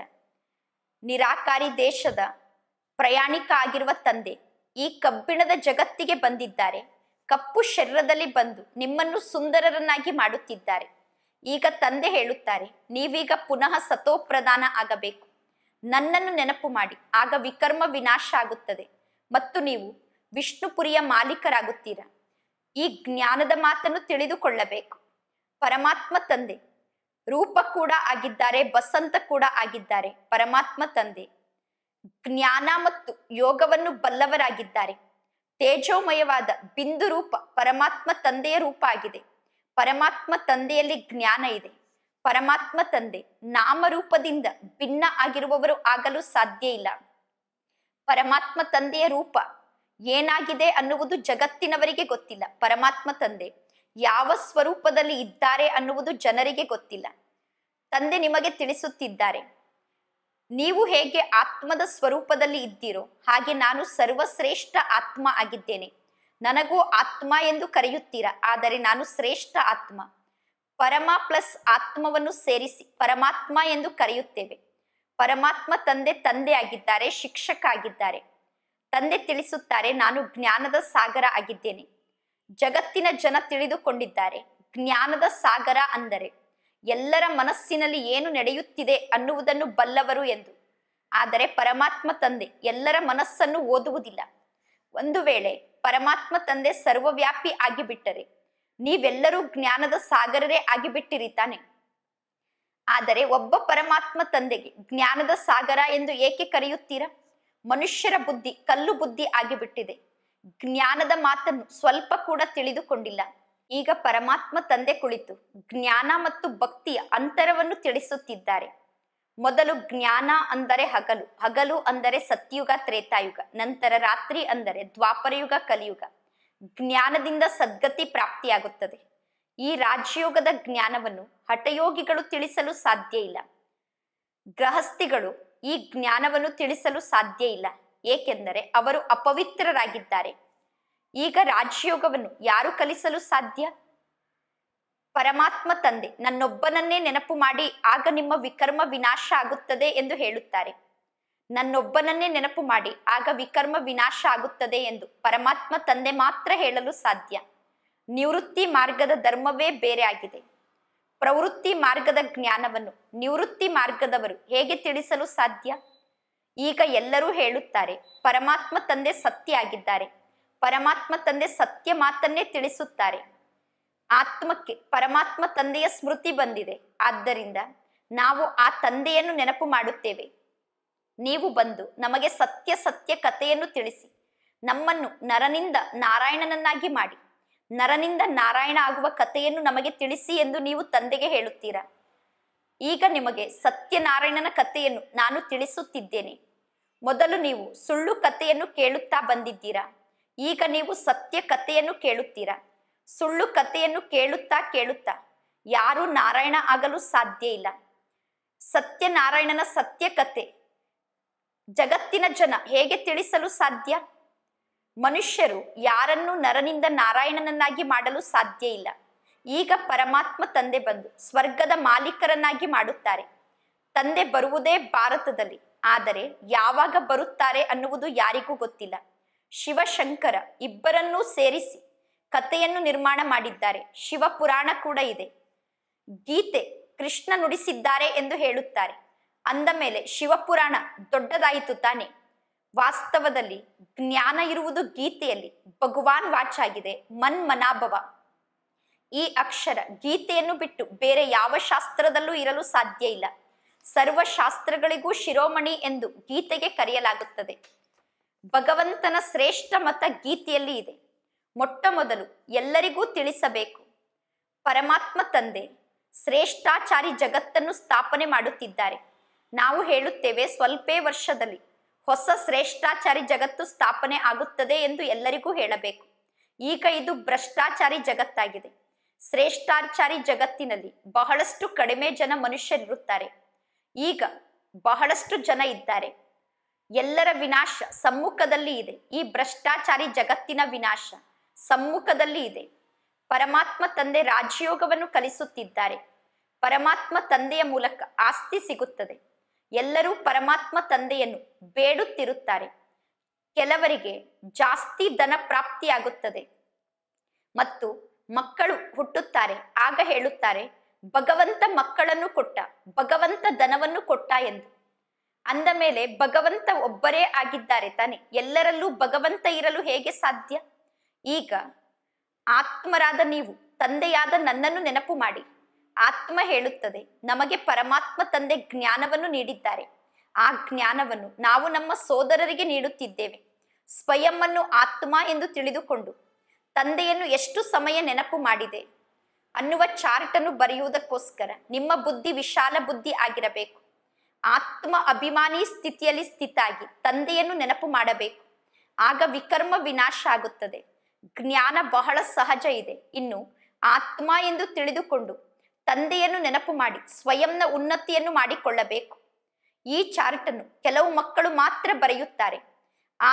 ನಿರಾಕಾರಿ ದೇಶದ ಪ್ರಯಾಣಿಕ ಆಗಿರುವ ತಂದೆ ಈ ಕಬ್ಬಿಣದ ಜಗತ್ತಿಗೆ ಬಂದಿದ್ದಾರೆ ಕಪ್ಪು ಶರೀರದಲ್ಲಿ ಬಂದು ನಿಮ್ಮನ್ನು ಸುಂದರರನ್ನಾಗಿ ಮಾಡುತ್ತಿದ್ದಾರೆ ಈಗ ತಂದೆ ಹೇಳುತ್ತಾರೆ ನೀವೀಗ ಪುನಃ ಸತೋಪ್ರದಾನ ಆಗಬೇಕು ನನ್ನನ್ನು ನೆನಪು ಮಾಡಿ ಆಗ ವಿಕರ್ಮ ವಿನಾಶ ಆಗುತ್ತದೆ ಮತ್ತು ನೀವು ವಿಷ್ಣುಪುರಿಯ ಮಾಲೀಕರಾಗುತ್ತೀರ ಈ ಜ್ಞಾನದ ಮಾತನ್ನು ತಿಳಿದುಕೊಳ್ಳಬೇಕು ಪರಮಾತ್ಮ ತಂದೆ ರೂಪ ಕೂಡ ಆಗಿದ್ದಾರೆ ಬಸಂತ ಕೂಡ ಆಗಿದ್ದಾರೆ ಪರಮಾತ್ಮ ತಂದೆ ಜ್ಞಾನ ಮತ್ತು ಯೋಗವನ್ನು ಬಲ್ಲವರಾಗಿದ್ದಾರೆ ತೇಜೋಮಯವಾದ ಬಿಂದು ರೂಪ ಪರಮಾತ್ಮ ತಂದೆಯ ರೂಪ ಆಗಿದೆ ಪರಮಾತ್ಮ ತಂದೆಯಲ್ಲಿ ಜ್ಞಾನ ಇದೆ ಪರಮಾತ್ಮ ತಂದೆ ನಾಮರೂಪದಿಂದ ಭಿನ್ನ ಆಗಿರುವವರು ಆಗಲು ಸಾಧ್ಯ ಇಲ್ಲ ಪರಮಾತ್ಮ ತಂದೆಯ ರೂಪ ಏನಾಗಿದೆ ಅನ್ನುವುದು ಜಗತ್ತಿನವರಿಗೆ ಗೊತ್ತಿಲ್ಲ ಪರಮಾತ್ಮ ತಂದೆ ಯಾವ ಸ್ವರೂಪದಲ್ಲಿ ಇದ್ದಾರೆ ಅನ್ನುವುದು ಜನರಿಗೆ ಗೊತ್ತಿಲ್ಲ ತಂದೆ ನಿಮಗೆ ತಿಳಿಸುತ್ತಿದ್ದಾರೆ ನೀವು ಹೇಗೆ ಆತ್ಮದ ಸ್ವರೂಪದಲ್ಲಿ ಇದ್ದೀರೋ ಹಾಗೆ ನಾನು ಸರ್ವಶ್ರೇಷ್ಠ ಆತ್ಮ ಆಗಿದ್ದೇನೆ ನನಗೂ ಆತ್ಮ ಎಂದು ಕರೆಯುತ್ತೀರಾ ಆದರೆ ನಾನು ಶ್ರೇಷ್ಠ ಆತ್ಮ ಪರಮ ಪ್ಲಸ್ ಆತ್ಮವನ್ನು ಸೇರಿಸಿ ಪರಮಾತ್ಮ ಎಂದು ಕರೆಯುತ್ತೇವೆ ಪರಮಾತ್ಮ ತಂದೆ ತಂದೆ ಆಗಿದ್ದಾರೆ ಶಿಕ್ಷಕ ಆಗಿದ್ದಾರೆ ತಂದೆ ತಿಳಿಸುತ್ತಾರೆ ನಾನು ಜ್ಞಾನದ ಸಾಗರ ಆಗಿದ್ದೇನೆ ಜಗತ್ತಿನ ಜನ ತಿಳಿದುಕೊಂಡಿದ್ದಾರೆ ಜ್ಞಾನದ ಸಾಗರ ಅಂದರೆ ಎಲ್ಲರ ಮನಸ್ಸಿನಲ್ಲಿ ಏನು ನಡೆಯುತ್ತಿದೆ ಅನ್ನುವುದನ್ನು ಬಲ್ಲವರು ಎಂದು ಆದರೆ ಪರಮಾತ್ಮ ತಂದೆ ಎಲ್ಲರ ಮನಸ್ಸನ್ನು ಓದುವುದಿಲ್ಲ ಒಂದು ವೇಳೆ ಪರಮಾತ್ಮ ತಂದೆ ಸರ್ವವ್ಯಾಪಿ ಆಗಿಬಿಟ್ಟರೆ ನೀವೆಲ್ಲರೂ ಜ್ಞಾನದ ಸಾಗರರೇ ಆಗಿಬಿಟ್ಟಿರಿ ತಾನೆ ಆದರೆ ಒಬ್ಬ ಪರಮಾತ್ಮ ತಂದೆಗೆ ಜ್ಞಾನದ ಸಾಗರ ಎಂದು ಏಕೆ ಕರೆಯುತ್ತೀರಾ ಮನುಷ್ಯರ ಬುದ್ಧಿ ಕಲ್ಲು ಬುದ್ಧಿ ಆಗಿಬಿಟ್ಟಿದೆ ಜ್ಞಾನದ ಮಾತನ್ನು ಸ್ವಲ್ಪ ಕೂಡ ತಿಳಿದುಕೊಂಡಿಲ್ಲ ಈಗ ಪರಮಾತ್ಮ ತಂದೆ ಕುಳಿತು ಜ್ಞಾನ ಮತ್ತು ಭಕ್ತಿಯ ಅಂತರವನ್ನು ತಿಳಿಸುತ್ತಿದ್ದಾರೆ ಮೊದಲು ಜ್ಞಾನ ಅಂದರೆ ಹಗಲು ಹಗಲು ಅಂದರೆ ಸತ್ಯುಗ ತ್ರೇತಾಯುಗ ನಂತರ ರಾತ್ರಿ ಅಂದರೆ ದ್ವಾಪರಯುಗ ಕಲಿಯುಗ ಜ್ಞಾನದಿಂದ ಸದ್ಗತಿ ಪ್ರಾಪ್ತಿಯಾಗುತ್ತದೆ ಈ ರಾಜ್ಯಯೋಗದ ಜ್ಞಾನವನ್ನು ಹಠಯೋಗಿಗಳು ತಿಳಿಸಲು ಸಾಧ್ಯ ಇಲ್ಲ ಗೃಹಸ್ಥಿಗಳು ಈ ಜ್ಞಾನವನ್ನು ತಿಳಿಸಲು ಸಾಧ್ಯ ಇಲ್ಲ ಏಕೆಂದರೆ ಅವರು ಅಪವಿತ್ರರಾಗಿದ್ದಾರೆ ಈಗ ರಾಜಯೋಗವನ್ನು ಯಾರು ಕಲಿಸಲು ಸಾಧ್ಯ ಪರಮಾತ್ಮ ತಂದೆ ನನ್ನೊಬ್ಬನನ್ನೇ ನೆನಪು ಮಾಡಿ ಆಗ ನಿಮ್ಮ ವಿಕರ್ಮ ವಿನಾಶ ಆಗುತ್ತದೆ ಎಂದು ಹೇಳುತ್ತಾರೆ ನನ್ನೊಬ್ಬನನ್ನೇ ನೆನಪು ಮಾಡಿ ಆಗ ವಿಕರ್ಮ ವಿನಾಶ ಆಗುತ್ತದೆ ಎಂದು ಪರಮಾತ್ಮ ತಂದೆ ಮಾತ್ರ ಹೇಳಲು ಸಾಧ್ಯ ನಿವೃತ್ತಿ ಮಾರ್ಗದ ಧರ್ಮವೇ ಬೇರೆ ಆಗಿದೆ ಪ್ರವೃತ್ತಿ ಮಾರ್ಗದ ಜ್ಞಾನವನ್ನು ನಿವೃತ್ತಿ ಮಾರ್ಗದವರು ಹೇಗೆ ತಿಳಿಸಲು ಸಾಧ್ಯ ಈಗ ಎಲ್ಲರೂ ಹೇಳುತ್ತಾರೆ ಪರಮಾತ್ಮ ತಂದೆ ಸತ್ಯ ಆಗಿದ್ದಾರೆ ಪರಮಾತ್ಮ ತಂದೆ ಸತ್ಯ ಮಾತನ್ನೇ ತಿಳಿಸುತ್ತಾರೆ ಆತ್ಮಕ್ಕೆ ಪರಮಾತ್ಮ ತಂದೆಯ ಸ್ಮೃತಿ ಬಂದಿದೆ ಆದ್ದರಿಂದ ನಾವು ಆ ತಂದೆಯನ್ನು ನೆನಪು ಮಾಡುತ್ತೇವೆ ನೀವು ಬಂದು ನಮಗೆ ಸತ್ಯ ಸತ್ಯ ಕಥೆಯನ್ನು ತಿಳಿಸಿ ನಮ್ಮನ್ನು ನರನಿಂದ ನಾರಾಯಣನನ್ನಾಗಿ ಮಾಡಿ ನರನಿಂದ ನಾರಾಯಣ ಆಗುವ ಕಥೆಯನ್ನು ನಮಗೆ ತಿಳಿಸಿ ಎಂದು ನೀವು ತಂದೆಗೆ ಹೇಳುತ್ತೀರಾ ಈಗ ನಿಮಗೆ ಸತ್ಯನಾರಾಯಣನ ಕಥೆಯನ್ನು ನಾನು ತಿಳಿಸುತ್ತಿದ್ದೇನೆ ಮೊದಲು ನೀವು ಸುಳ್ಳು ಕಥೆಯನ್ನು ಕೇಳುತ್ತಾ ಬಂದಿದ್ದೀರಾ ಈಗ ನೀವು ಸತ್ಯ ಕಥೆಯನ್ನು ಕೇಳುತ್ತೀರಾ ಸುಳ್ಳು ಕಥೆಯನ್ನು ಕೇಳುತ್ತಾ ಕೇಳುತ್ತಾ ಯಾರೂ ನಾರಾಯಣ ಆಗಲು ಸಾಧ್ಯ ಇಲ್ಲ ಸತ್ಯನಾರಾಯಣನ ಸತ್ಯ ಕಥೆ ಜಗತ್ತಿನ ಜನ ಹೇಗೆ ತಿಳಿಸಲು ಸಾಧ್ಯ ಮನುಷ್ಯರು ಯಾರನ್ನು ನರನಿಂದ ನಾರಾಯಣನನ್ನಾಗಿ ಮಾಡಲು ಸಾಧ್ಯ ಇಲ್ಲ ಈಗ ಪರಮಾತ್ಮ ತಂದೆ ಬಂದು ಸ್ವರ್ಗದ ಮಾಲೀಕರನ್ನಾಗಿ ಮಾಡುತ್ತಾರೆ ತಂದೆ ಬರುವುದೇ ಭಾರತದಲ್ಲಿ ಆದರೆ ಯಾವಾಗ ಬರುತ್ತಾರೆ ಅನ್ನುವುದು ಯಾರಿಗೂ ಗೊತ್ತಿಲ್ಲ ಶಿವಶಂಕರ ಇಬ್ಬರನ್ನೂ ಸೇರಿಸಿ ಕಥೆಯನ್ನು ನಿರ್ಮಾಣ ಮಾಡಿದ್ದಾರೆ ಶಿವಪುರಾಣ ಕೂಡ ಇದೆ ಗೀತೆ ಕೃಷ್ಣ ನುಡಿಸಿದ್ದಾರೆ ಎಂದು ಹೇಳುತ್ತಾರೆ ಅಂದ ಮೇಲೆ ಶಿವಪುರಾಣ ದೊಡ್ಡದಾಯಿತು ತಾನೆ ವಾಸ್ತವದಲ್ಲಿ ಜ್ಞಾನ ಇರುವುದು ಗೀತೆಯಲ್ಲಿ ಭಗವಾನ್ ಮನ್ ಮನಾಭವ ಈ ಅಕ್ಷರ ಗೀತೆಯನ್ನು ಬಿಟ್ಟು ಬೇರೆ ಯಾವ ಶಾಸ್ತ್ರದಲ್ಲೂ ಇರಲು ಸಾಧ್ಯ ಇಲ್ಲ ಸರ್ವ ಶಾಸ್ತ್ರಗಳಿಗೂ ಶಿರೋಮಣಿ ಎಂದು ಗೀತೆಗೆ ಕರೆಯಲಾಗುತ್ತದೆ ಭಗವಂತನ ಶ್ರೇಷ್ಠ ಮತ ಗೀತೆಯಲ್ಲಿ ಇದೆ ಮೊಟ್ಟ ಮೊದಲು ಎಲ್ಲರಿಗೂ ತಿಳಿಸಬೇಕು ಪರಮಾತ್ಮ ತಂದೆ ಶ್ರೇಷ್ಠಾಚಾರಿ ಜಗತ್ತನ್ನು ಸ್ಥಾಪನೆ ಮಾಡುತ್ತಿದ್ದಾರೆ ನಾವು ಹೇಳುತ್ತೇವೆ ಸ್ವಲ್ಪೇ ವರ್ಷದಲ್ಲಿ ಹೊಸ ಶ್ರೇಷ್ಠಾಚಾರಿ ಜಗತ್ತು ಸ್ಥಾಪನೆ ಆಗುತ್ತದೆ ಎಂದು ಎಲ್ಲರಿಗೂ ಹೇಳಬೇಕು ಈಗ ಇದು ಭ್ರಷ್ಟಾಚಾರಿ ಜಗತ್ತಾಗಿದೆ ಶ್ರೇಷ್ಠಾಚಾರಿ ಜಗತ್ತಿನಲ್ಲಿ ಬಹಳಷ್ಟು ಕಡಿಮೆ ಜನ ಮನುಷ್ಯರಿರುತ್ತಾರೆ ಈಗ ಬಹಳಷ್ಟು ಜನ ಇದ್ದಾರೆ ಎಲ್ಲರ ವಿನಾಶ ಸಮ್ಮುಖದಲ್ಲಿ ಇದೆ ಈ ಭ್ರಷ್ಟಾಚಾರಿ ಜಗತ್ತಿನ ವಿನಾಶ ಸಮ್ಮುಖದಲ್ಲಿ ಇದೆ ಪರಮಾತ್ಮ ತಂದೆ ರಾಜಯೋಗವನ್ನು ಕಲಿಸುತ್ತಿದ್ದಾರೆ ಪರಮಾತ್ಮ ತಂದೆಯ ಮೂಲಕ ಆಸ್ತಿ ಸಿಗುತ್ತದೆ ಎಲ್ಲರೂ ಪರಮಾತ್ಮ ತಂದೆಯನ್ನು ಬೇಡುತ್ತಿರುತ್ತಾರೆ ಕೆಲವರಿಗೆ ಜಾಸ್ತಿ ಧನ ಪ್ರಾಪ್ತಿಯಾಗುತ್ತದೆ ಮತ್ತು ಮಕ್ಕಳು ಹುಟ್ಟುತ್ತಾರೆ ಆಗ ಹೇಳುತ್ತಾರೆ ಭಗವಂತ ಮಕ್ಕಳನ್ನು ಕೊಟ್ಟ ಭಗವಂತ ಧನವನ್ನು ಕೊಟ್ಟ ಎಂದು ಅಂದ ಮೇಲೆ ಭಗವಂತ ಒಬ್ಬರೇ ಆಗಿದ್ದಾರೆ ತಾನೆ ಎಲ್ಲರಲ್ಲೂ ಭಗವಂತ ಇರಲು ಹೇಗೆ ಸಾಧ್ಯ ಈಗ ಆತ್ಮರಾದ ನೀವು ತಂದೆಯಾದ ನನ್ನನ್ನು ನೆನಪು ಮಾಡಿ ಆತ್ಮ ಹೇಳುತ್ತದೆ ನಮಗೆ ಪರಮಾತ್ಮ ತಂದೆ ಜ್ಞಾನವನ್ನು ನೀಡಿದ್ದಾರೆ ಆ ಜ್ಞಾನವನ್ನು ನಾವು ನಮ್ಮ ಸೋದರರಿಗೆ ನೀಡುತ್ತಿದ್ದೇವೆ ಸ್ವಯಂ ಆತ್ಮ ಎಂದು ತಿಳಿದುಕೊಂಡು ತಂದೆಯನ್ನು ಎಷ್ಟು ಸಮಯ ನೆನಪು ಮಾಡಿದೆ ಅನ್ನುವ ಚಾರ್ಟ್ ಅನ್ನು ಬರೆಯುವುದಕ್ಕೋಸ್ಕರ ನಿಮ್ಮ ಬುದ್ಧಿ ವಿಶಾಲ ಬುದ್ಧಿ ಆಗಿರಬೇಕು ಆತ್ಮ ಅಭಿಮಾನಿ ಸ್ಥಿತಿಯಲ್ಲಿ ಸ್ಥಿತಾಗಿ ತಂದೆಯನ್ನು ನೆನಪು ಮಾಡಬೇಕು ಆಗ ವಿಕರ್ಮ ವಿನಾಶ ಆಗುತ್ತದೆ ಜ್ಞಾನ ಬಹಳ ಸಹಜ ಇದೆ ಇನ್ನು ಆತ್ಮ ಎಂದು ತಿಳಿದುಕೊಂಡು ತಂದೆಯನ್ನು ನೆನಪು ಮಾಡಿ ಸ್ವಯಂನ ಉನ್ನತಿಯನ್ನು ಮಾಡಿಕೊಳ್ಳಬೇಕು ಈ ಚಾರ್ಟನ್ನು ಕೆಲವು ಮಕ್ಕಳು ಮಾತ್ರ ಬರೆಯುತ್ತಾರೆ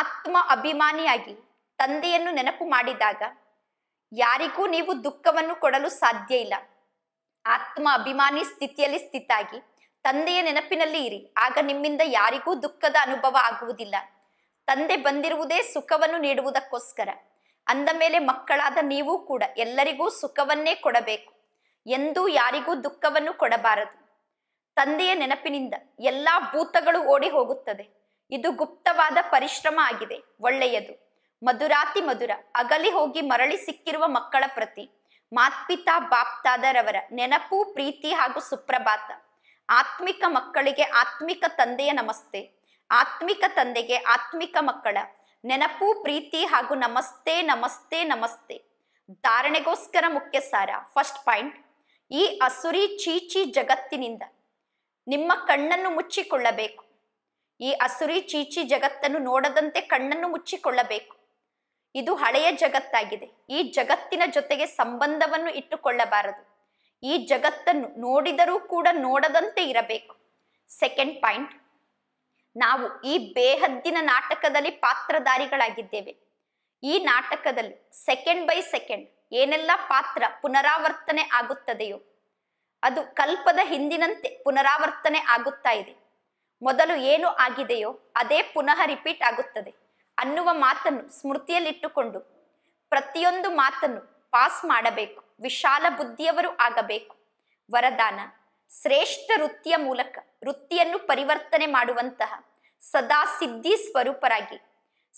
ಆತ್ಮ ಅಭಿಮಾನಿಯಾಗಿ ತಂದೆಯನ್ನು ನೆನಪು ಮಾಡಿದಾಗ ಯಾರಿಗೂ ನೀವು ದುಃಖವನ್ನು ಕೊಡಲು ಸಾಧ್ಯ ಇಲ್ಲ ಆತ್ಮ ಅಭಿಮಾನಿ ಸ್ಥಿತಿಯಲ್ಲಿ ಸ್ಥಿತಾಗಿ ತಂದೆಯ ನೆನಪಿನಲ್ಲಿ ಇರಿ ಆಗ ನಿಮ್ಮಿಂದ ಯಾರಿಗೂ ದುಃಖದ ಅನುಭವ ಆಗುವುದಿಲ್ಲ ತಂದೆ ಬಂದಿರುವುದೇ ಸುಖವನ್ನು ನೀಡುವುದಕ್ಕೋಸ್ಕರ ಅಂದ ಮೇಲೆ ಮಕ್ಕಳಾದ ನೀವು ಕೂಡ ಎಲ್ಲರಿಗೂ ಸುಖವನ್ನೇ ಕೊಡಬೇಕು ಎಂದೂ ಯಾರಿಗೂ ದುಃಖವನ್ನು ಕೊಡಬಾರದು ತಂದೆಯ ನೆನಪಿನಿಂದ ಎಲ್ಲಾ ಭೂತಗಳು ಓಡಿ ಹೋಗುತ್ತದೆ ಇದು ಗುಪ್ತವಾದ ಪರಿಶ್ರಮ ಆಗಿದೆ ಒಳ್ಳೆಯದು ಮಧುರಾತಿ ಮಧುರ ಅಗಲಿ ಹೋಗಿ ಮರಳಿ ಸಿಕ್ಕಿರುವ ಮಕ್ಕಳ ಪ್ರತಿ ಮಾತ್ಪಿತಾ ಬಾಪ್ತಾದರವರ ನೆನಪು ಪ್ರೀತಿ ಹಾಗೂ ಸುಪ್ರಭಾತ ಆತ್ಮಿಕ ಮಕ್ಕಳಿಗೆ ಆತ್ಮಿಕ ತಂದೆಯ ನಮಸ್ತೆ ಆತ್ಮಿಕ ತಂದೆಗೆ ಆತ್ಮಿಕ ಮಕ್ಕಳ ನೆನಪು ಪ್ರೀತಿ ಹಾಗೂ ನಮಸ್ತೆ ನಮಸ್ತೆ ನಮಸ್ತೆ ಧಾರಣೆಗೋಸ್ಕರ ಮುಖ್ಯ ಸಾರ ಫಸ್ಟ್ ಪಾಯಿಂಟ್ ಈ ಅಸುರಿ ಚೀಚಿ ಜಗತ್ತಿನಿಂದ ನಿಮ್ಮ ಕಣ್ಣನ್ನು ಮುಚ್ಚಿಕೊಳ್ಳಬೇಕು ಈ ಅಸುರಿ ಚೀಚಿ ಜಗತ್ತನ್ನು ನೋಡದಂತೆ ಕಣ್ಣನ್ನು ಮುಚ್ಚಿಕೊಳ್ಳಬೇಕು ಇದು ಹಳೆಯ ಜಗತ್ತಾಗಿದೆ ಈ ಜಗತ್ತಿನ ಜೊತೆಗೆ ಸಂಬಂಧವನ್ನು ಇಟ್ಟುಕೊಳ್ಳಬಾರದು ಈ ಜಗತ್ತನ್ನು ನೋಡಿದರೂ ಕೂಡ ನೋಡದಂತೆ ಇರಬೇಕು ಸೆಕೆಂಡ್ ಪಾಯಿಂಟ್ ನಾವು ಈ ಬೇಹದ್ದಿನ ನಾಟಕದಲ್ಲಿ ಪಾತ್ರಧಾರಿಗಳಾಗಿದ್ದೇವೆ ಈ ನಾಟಕದಲ್ಲಿ ಸೆಕೆಂಡ್ ಬೈ ಸೆಕೆಂಡ್ ಏನೆಲ್ಲ ಪಾತ್ರ ಪುನರಾವರ್ತನೆ ಆಗುತ್ತದೆಯೋ ಅದು ಕಲ್ಪದ ಹಿಂದಿನಂತೆ ಪುನರಾವರ್ತನೆ ಆಗುತ್ತಾ ಇದೆ ಮೊದಲು ಏನು ಆಗಿದೆಯೋ ಅದೇ ಪುನಃ ರಿಪೀಟ್ ಆಗುತ್ತದೆ ಅನ್ನುವ ಮಾತನ್ನು ಸ್ಮೃತಿಯಲ್ಲಿಟ್ಟುಕೊಂಡು ಪ್ರತಿಯೊಂದು ಮಾತನ್ನು ಪಾಸ್ ಮಾಡಬೇಕು ವಿಶಾಲ ಬುದ್ಧಿಯವರು ಆಗಬೇಕು ವರದಾನ ಶ್ರೇಷ್ಠ ವೃತ್ತಿಯ ಮೂಲಕ ವೃತ್ತಿಯನ್ನು ಪರಿವರ್ತನೆ ಮಾಡುವಂತಹ ಸದಾ ಸಿದ್ಧಿ ಸ್ವರೂಪರಾಗಿ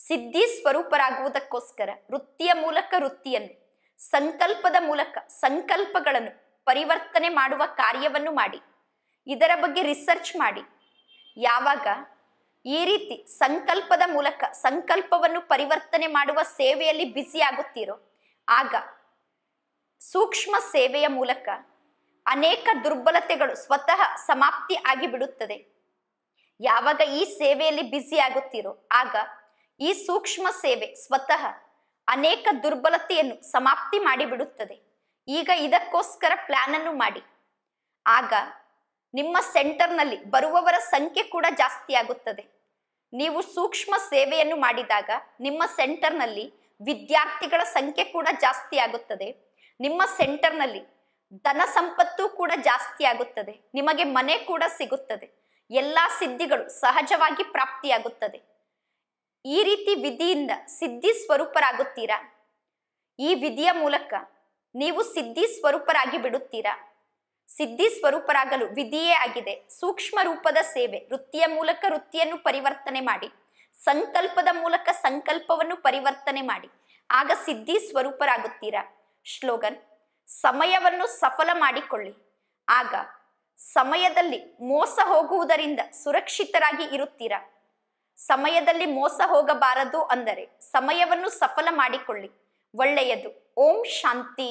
ಸಿದ್ಧಿ ಸ್ವರೂಪರಾಗುವುದಕ್ಕೋಸ್ಕರ ವೃತ್ತಿಯ ಮೂಲಕ ವೃತ್ತಿಯನ್ನು ಸಂಕಲ್ಪದ ಮೂಲಕ ಸಂಕಲ್ಪಗಳನ್ನು ಪರಿವರ್ತನೆ ಮಾಡುವ ಕಾರ್ಯವನ್ನು ಮಾಡಿ ಇದರ ಬಗ್ಗೆ ರಿಸರ್ಚ್ ಮಾಡಿ ಯಾವಾಗ ಈ ರೀತಿ ಸಂಕಲ್ಪದ ಮೂಲಕ ಸಂಕಲ್ಪವನ್ನು ಪರಿವರ್ತನೆ ಮಾಡುವ ಸೇವೆಯಲ್ಲಿ ಬ್ಯುಸಿ ಆಗುತ್ತೀರೋ ಆಗ ಸೂಕ್ಷ್ಮ ಸೇವೆಯ ಮೂಲಕ ಅನೇಕ ದುರ್ಬಲತೆಗಳು ಸ್ವತಃ ಸಮಾಪ್ತಿ ಆಗಿಬಿಡುತ್ತದೆ ಬಿಡುತ್ತದೆ ಯಾವಾಗ ಈ ಸೇವೆಯಲ್ಲಿ ಬ್ಯುಸಿ ಆಗುತ್ತೀರೋ ಆಗ ಈ ಸೂಕ್ಷ್ಮ ಸೇವೆ ಸ್ವತಃ ಅನೇಕ ದುರ್ಬಲತೆಯನ್ನು ಸಮಾಪ್ತಿ ಮಾಡಿಬಿಡುತ್ತದೆ ಈಗ ಇದಕ್ಕೋಸ್ಕರ ಪ್ಲಾನ್ ಅನ್ನು ಮಾಡಿ ಆಗ ನಿಮ್ಮ ಸೆಂಟರ್ನಲ್ಲಿ ಬರುವವರ ಸಂಖ್ಯೆ ಕೂಡ ಜಾಸ್ತಿ ಆಗುತ್ತದೆ ನೀವು ಸೂಕ್ಷ್ಮ ಸೇವೆಯನ್ನು ಮಾಡಿದಾಗ ನಿಮ್ಮ ಸೆಂಟರ್ನಲ್ಲಿ ವಿದ್ಯಾರ್ಥಿಗಳ ಸಂಖ್ಯೆ ಕೂಡ ಜಾಸ್ತಿ ಆಗುತ್ತದೆ ನಿಮ್ಮ ಸೆಂಟರ್ನಲ್ಲಿ ಧನ ಸಂಪತ್ತು ಕೂಡ ಜಾಸ್ತಿ ಆಗುತ್ತದೆ ನಿಮಗೆ ಮನೆ ಕೂಡ ಸಿಗುತ್ತದೆ ಎಲ್ಲಾ ಸಿದ್ಧಿಗಳು ಸಹಜವಾಗಿ ಪ್ರಾಪ್ತಿಯಾಗುತ್ತದೆ ಈ ರೀತಿ ವಿಧಿಯಿಂದ ಸಿದ್ಧಿ ಸ್ವರೂಪರಾಗುತ್ತೀರಾ ಈ ವಿಧಿಯ ಮೂಲಕ ನೀವು ಸಿದ್ಧಿ ಸ್ವರೂಪರಾಗಿ ಬಿಡುತ್ತೀರಾ ಸಿದ್ಧಿ ಸ್ವರೂಪರಾಗಲು ವಿಧಿಯೇ ಆಗಿದೆ ಸೂಕ್ಷ್ಮ ರೂಪದ ಸೇವೆ ವೃತ್ತಿಯ ಮೂಲಕ ವೃತ್ತಿಯನ್ನು ಪರಿವರ್ತನೆ ಮಾಡಿ ಸಂಕಲ್ಪದ ಮೂಲಕ ಸಂಕಲ್ಪವನ್ನು ಪರಿವರ್ತನೆ ಮಾಡಿ ಆಗ ಸಿದ್ಧಿ ಸ್ವರೂಪರಾಗುತ್ತೀರಾ ಶ್ಲೋಗನ್ ಸಮಯವನ್ನು ಸಫಲ ಮಾಡಿಕೊಳ್ಳಿ ಆಗ ಸಮಯದಲ್ಲಿ ಮೋಸ ಹೋಗುವುದರಿಂದ ಸುರಕ್ಷಿತರಾಗಿ ಇರುತ್ತೀರಾ ಸಮಯದಲ್ಲಿ ಮೋಸ ಹೋಗಬಾರದು ಅಂದರೆ ಸಮಯವನ್ನು ಸಫಲ ಮಾಡಿಕೊಳ್ಳಿ ಒಳ್ಳೆಯದು ಓಂ ಶಾಂತಿ